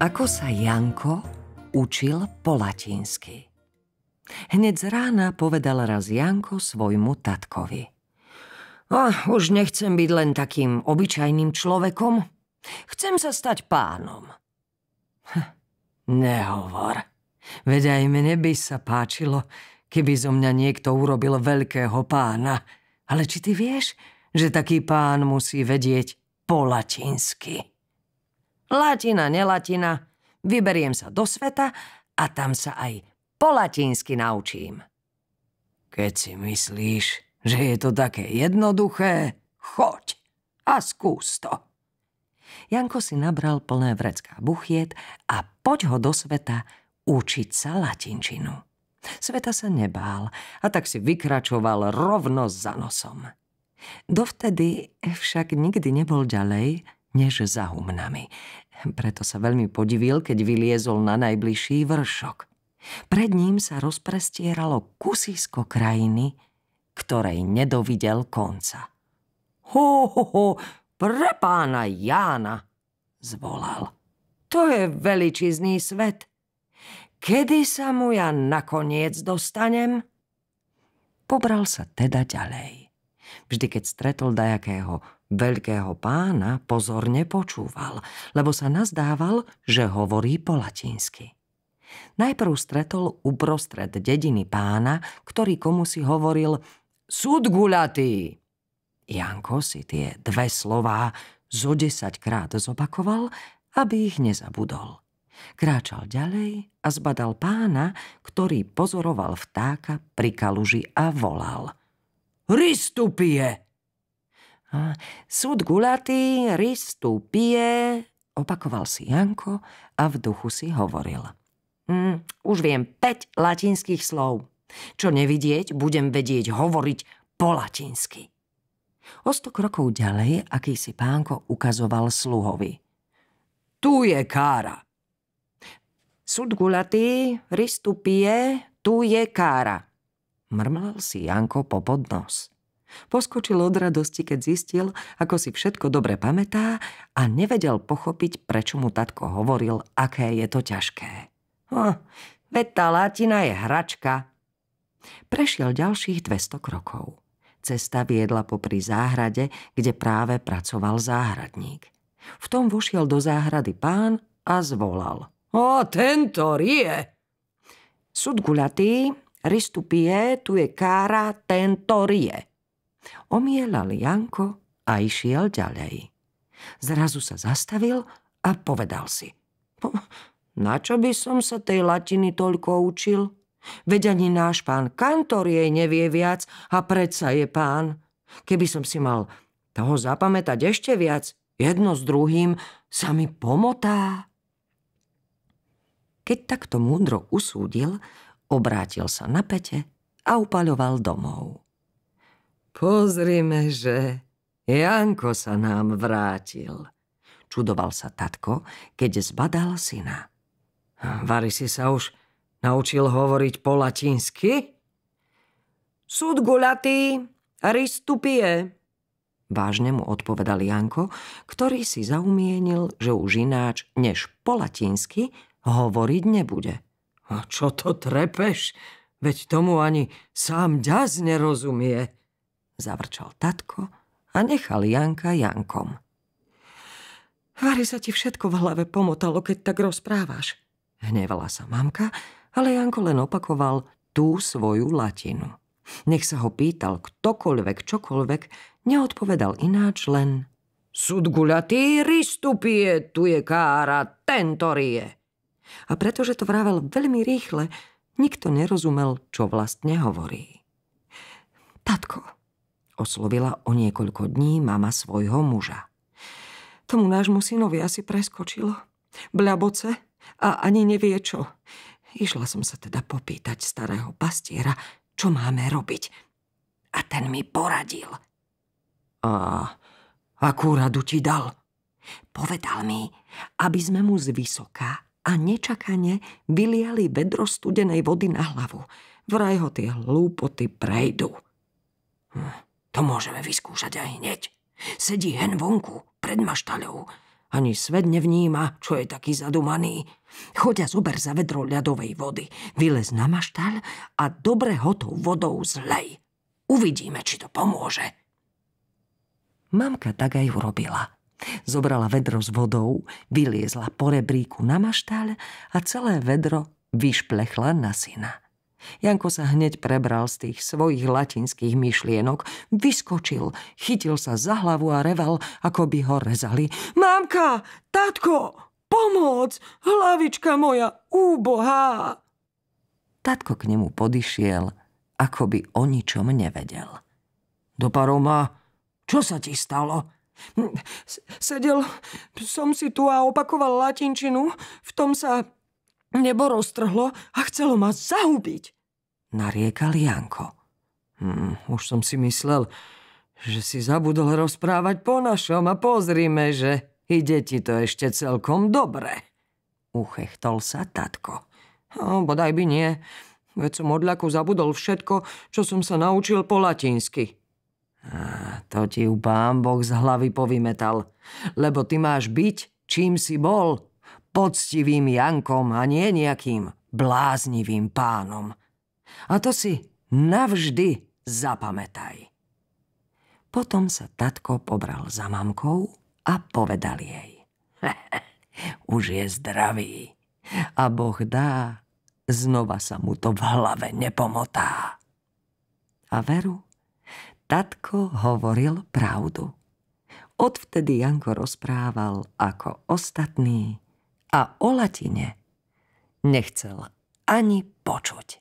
Ako sa Janko učil po latinsky? Hneď z rána povedal raz Janko svojmu tatkovi. Oh, už nechcem byť len takým obyčajným človekom. Chcem sa stať pánom. Hm, nehovor. Veď aj mne by sa páčilo, keby zo mňa niekto urobil veľkého pána. Ale či ty vieš, že taký pán musí vedieť po latinsky? latina, nelatina, vyberiem sa do sveta a tam sa aj po latinsky naučím. Keď si myslíš, že je to také jednoduché, choď a skús to. Janko si nabral plné vrecká buchiet a poď ho do sveta učiť sa latinčinu. Sveta sa nebál a tak si vykračoval rovno za nosom. Dovtedy však nikdy nebol ďalej, než za humnami. Preto sa veľmi podivil, keď vyliezol na najbližší vršok. Pred ním sa rozprestieralo kusisko krajiny, ktorej nedovidel konca. Ho, ho, ho, pre pána Jána, zvolal. To je veličizný svet. Kedy sa mu ja nakoniec dostanem? Pobral sa teda ďalej. Vždy, keď stretol dajakého Veľkého pána pozorne počúval, lebo sa nazdával, že hovorí po latinsky. Najprv stretol uprostred dediny pána, ktorý komu si hovoril Súd gulatý! Janko si tie dve slová zo desaťkrát zopakoval, aby ich nezabudol. Kráčal ďalej a zbadal pána, ktorý pozoroval vtáka pri kaluži a volal. Ristupie! Súd gulatý, rys tu pije, opakoval si Janko a v duchu si hovoril. Mm, už viem 5 latinských slov. Čo nevidieť, budem vedieť hovoriť po latinsky. O sto krokov ďalej, aký si pánko ukazoval sluhovi. Tu je kára. Súd gulatý, rys tu pije, tu je kára. Mrmlal si Janko po podnos. Poskočil od radosti, keď zistil, ako si všetko dobre pamätá a nevedel pochopiť, prečo mu tatko hovoril, aké je to ťažké. Oh, veď tá látina je hračka. Prešiel ďalších 200 krokov. Cesta viedla popri záhrade, kde práve pracoval záhradník. V tom vošiel do záhrady pán a zvolal. O, tento rie! Sud gulatý, ristupie, tu je kára, tento rie. Omielal Janko a išiel ďalej. Zrazu sa zastavil a povedal si. Hm, na čo by som sa tej latiny toľko učil? Veď ani náš pán kantor jej nevie viac a predsa je pán. Keby som si mal toho zapamätať ešte viac, jedno s druhým sa mi pomotá. Keď takto múdro usúdil, obrátil sa na pete a upaľoval domov. Pozrime, že Janko sa nám vrátil. Čudoval sa tatko, keď zbadal syna. Vary si sa už naučil hovoriť po latinsky? Súd gulatý, ristupie. Vážne mu odpovedal Janko, ktorý si zaumienil, že už ináč než po latinsky hovoriť nebude. A čo to trepeš? Veď tomu ani sám ďaz nerozumie zavrčal tatko a nechal Janka Jankom. Vary sa ti všetko v hlave pomotalo, keď tak rozprávaš. Hnevala sa mamka, ale Janko len opakoval tú svoju latinu. Nech sa ho pýtal ktokoľvek čokoľvek, neodpovedal ináč len Sud guľatý, ristupie, tu je kára, tentorie. A pretože to vravel veľmi rýchle, nikto nerozumel, čo vlastne hovorí. Tatko, Oslovila o niekoľko dní mama svojho muža. Tomu nášmu synovi asi preskočilo. Blaboce a ani nevie čo. Išla som sa teda popýtať starého pastiera, čo máme robiť. A ten mi poradil. A akú radu ti dal? Povedal mi, aby sme mu zvysoká a nečakane vyliali vedro studenej vody na hlavu. Vraj ho tie hlúpoty prejdú. Hm. To môžeme vyskúšať aj hneď. Sedí hen vonku, pred maštaľou. Ani svet nevníma, čo je taký zadumaný. Chodia zober za vedro ľadovej vody, vylez na maštaľ a dobre tou vodou zlej. Uvidíme, či to pomôže. Mamka tak aj urobila. Zobrala vedro s vodou, vyliezla po rebríku na maštaľ a celé vedro vyšplechla na syna. Janko sa hneď prebral z tých svojich latinských myšlienok, vyskočil, chytil sa za hlavu a reval, ako by ho rezali. Mámka, tatko, pomoc, hlavička moja úbohá. Tatko k nemu podišiel, ako by o ničom nevedel. Do paroma, čo sa ti stalo? Sedel som si tu a opakoval latinčinu, v tom sa Nebo roztrhlo a chcelo ma zahubiť, nariekal Janko. Hmm, už som si myslel, že si zabudol rozprávať po našom a pozrime, že ide ti to ešte celkom dobre. Uchechtol sa tatko. No, bodaj by nie, veď som odľaku zabudol všetko, čo som sa naučil po latinsky. A to ti ju pán Boh z hlavy povymetal, lebo ty máš byť, čím si bol, poctivým Jankom a nie nejakým bláznivým pánom. A to si navždy zapamätaj. Potom sa tatko pobral za mamkou a povedal jej. Už je zdravý a Boh dá, znova sa mu to v hlave nepomotá. A veru, tatko hovoril pravdu. Odvtedy Janko rozprával ako ostatný a o latine nechcel ani počuť.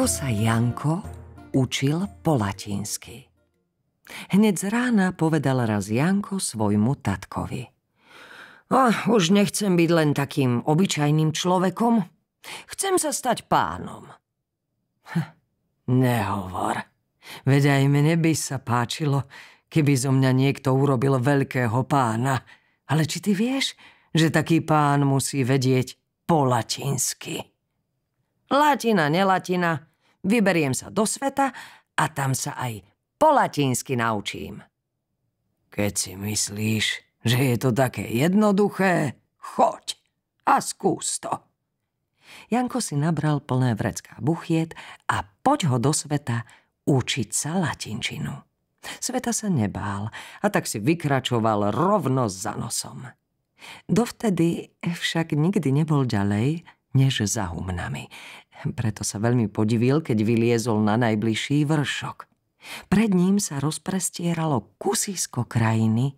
Ako sa Janko učil po latinsky. Hneď z rána povedal raz Janko svojmu tatkovi. Oh, už nechcem byť len takým obyčajným človekom. Chcem sa stať pánom. Hm, nehovor. Veď aj mne by sa páčilo, keby zo mňa niekto urobil veľkého pána. Ale či ty vieš, že taký pán musí vedieť po latinsky? Latina, nelatina, Vyberiem sa do sveta a tam sa aj po latinsky naučím. Keď si myslíš, že je to také jednoduché, choď a skús to. Janko si nabral plné vrecká buchiet a poď ho do sveta učiť sa latinčinu. Sveta sa nebál a tak si vykračoval rovno za nosom. Dovtedy však nikdy nebol ďalej, než za humnami. Preto sa veľmi podivil, keď vyliezol na najbližší vršok. Pred ním sa rozprestieralo kusisko krajiny,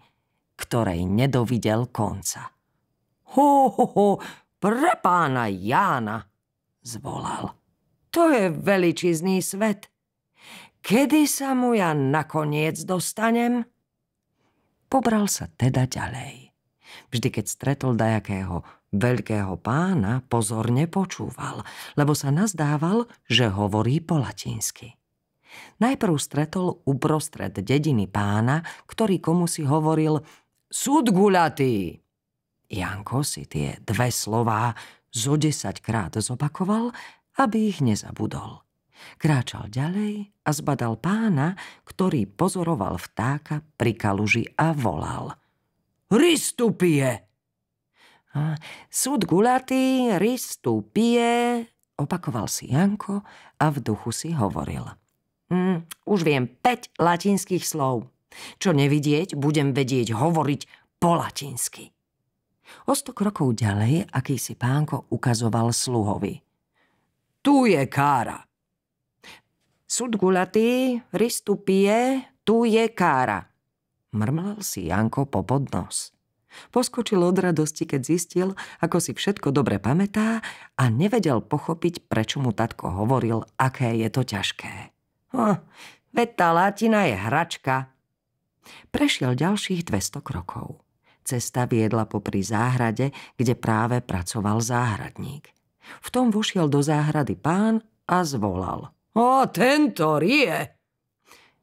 ktorej nedovidel konca. Ho, ho, ho, pre pána Jána, zvolal. To je veličizný svet. Kedy sa mu ja nakoniec dostanem? Pobral sa teda ďalej. Vždy, keď stretol dajakého Veľkého pána pozorne počúval, lebo sa nazdával, že hovorí po latinsky. Najprv stretol uprostred dediny pána, ktorý komu si hovoril Súd gulatý! Janko si tie dve slová zo desaťkrát zopakoval, aby ich nezabudol. Kráčal ďalej a zbadal pána, ktorý pozoroval vtáka pri kaluži a volal. Ristupie! Súd gulatý, rys tu pije, opakoval si Janko a v duchu si hovoril. Mm, už viem 5 latinských slov. Čo nevidieť, budem vedieť hovoriť po latinsky. O sto krokov ďalej, aký si pánko ukazoval sluhovi. Tu je kára. Súd gulatý, rys tu pije, tu je kára. Mrmlal si Janko po podnos. Poskočil od radosti, keď zistil, ako si všetko dobre pamätá a nevedel pochopiť, prečo mu tatko hovoril, aké je to ťažké. Oh, veď tá látina je hračka. Prešiel ďalších 200 krokov. Cesta viedla popri záhrade, kde práve pracoval záhradník. V tom vošiel do záhrady pán a zvolal. O, tento rie!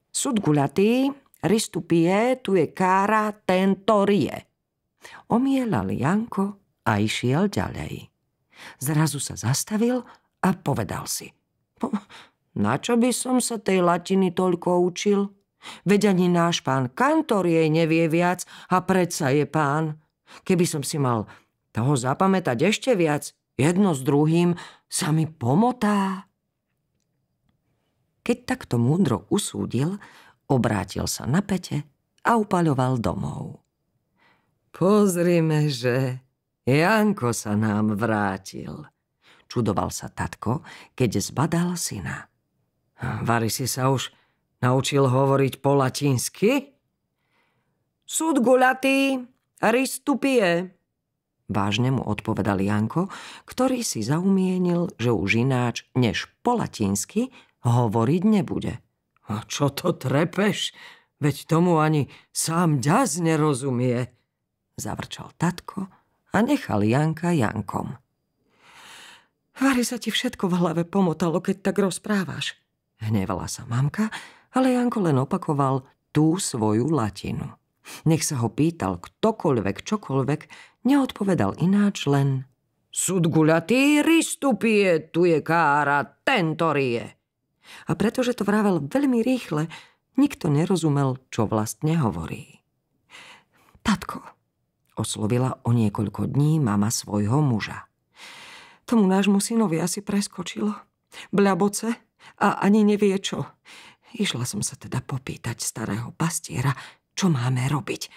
Sud gulatý, ristupie, tu je kára, tento rie. Omielal Janko a išiel ďalej. Zrazu sa zastavil a povedal si. Hm, na čo by som sa tej latiny toľko učil? Veď ani náš pán kantor jej nevie viac a predsa je pán. Keby som si mal toho zapamätať ešte viac, jedno s druhým sa mi pomotá. Keď takto múdro usúdil, obrátil sa na pete a upaľoval domov. Pozrime, že Janko sa nám vrátil. Čudoval sa tatko, keď zbadal syna. Vary si sa už naučil hovoriť po latinsky? Súd gulatý, ristupie. Vážne mu odpovedal Janko, ktorý si zaumienil, že už ináč než po latinsky hovoriť nebude. A čo to trepeš? Veď tomu ani sám ďaz nerozumie zavrčal tatko a nechal Janka Jankom. Vary sa ti všetko v hlave pomotalo, keď tak rozprávaš. Hnevala sa mamka, ale Janko len opakoval tú svoju latinu. Nech sa ho pýtal ktokoľvek čokoľvek, neodpovedal ináč len Sud guľatý, ristupie, tu je kára, tentorie. A pretože to vravel veľmi rýchle, nikto nerozumel, čo vlastne hovorí. Tatko, Oslovila o niekoľko dní mama svojho muža. Tomu nášmu synovi asi preskočilo. Bľaboce a ani nevie čo. Išla som sa teda popýtať starého pastiera, čo máme robiť.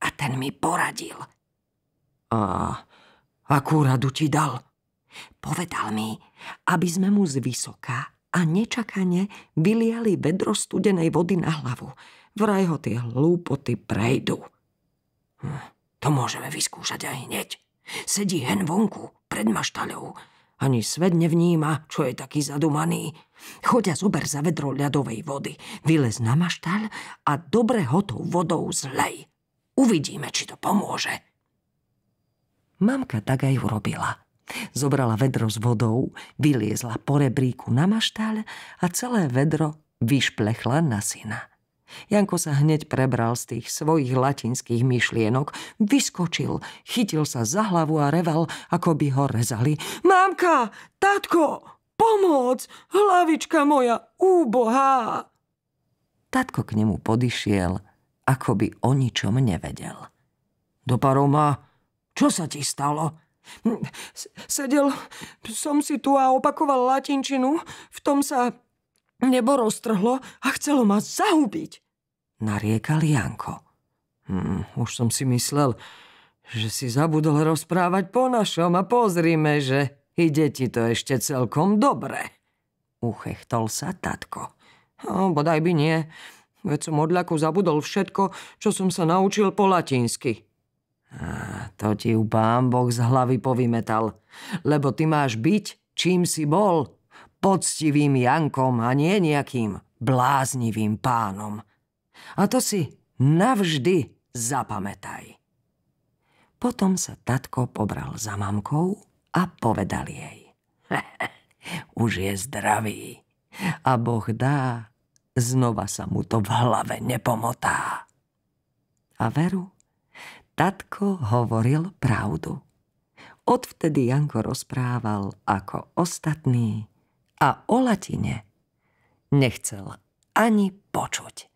A ten mi poradil. A akú radu ti dal? Povedal mi, aby sme mu zvysoká a nečakane vyliali vedro studenej vody na hlavu. Vraj ho tie hlúpoty prejdú. Hm. To môžeme vyskúšať aj hneď. Sedí hen vonku, pred maštaľou. Ani svet nevníma, čo je taký zadumaný. Chodia zober za vedro ľadovej vody, vylez na maštaľ a dobre tou vodou zlej. Uvidíme, či to pomôže. Mamka tak aj urobila. Zobrala vedro s vodou, vyliezla po rebríku na maštaľ a celé vedro vyšplechla na syna. Janko sa hneď prebral z tých svojich latinských myšlienok, vyskočil, chytil sa za hlavu a reval, ako by ho rezali. Mámka, tatko, pomoc, hlavička moja úbohá. Tatko k nemu podišiel, ako by o ničom nevedel. Do paroma, čo sa ti stalo? Sedel som si tu a opakoval latinčinu, v tom sa Nebo roztrhlo a chcelo ma zahubiť, nariekal Janko. Hmm, už som si myslel, že si zabudol rozprávať po našom a pozrime, že ide ti to ešte celkom dobre. Uchechtol sa tatko. No, bodaj by nie, veď som odľaku zabudol všetko, čo som sa naučil po latinsky. A to ti ju pán Boh z hlavy povymetal, lebo ty máš byť, čím si bol, poctivým Jankom a nie nejakým bláznivým pánom. A to si navždy zapamätaj. Potom sa tatko pobral za mamkou a povedal jej. Už je zdravý a Boh dá, znova sa mu to v hlave nepomotá. A veru, tatko hovoril pravdu. Odvtedy Janko rozprával ako ostatný a o latine nechcel ani počuť.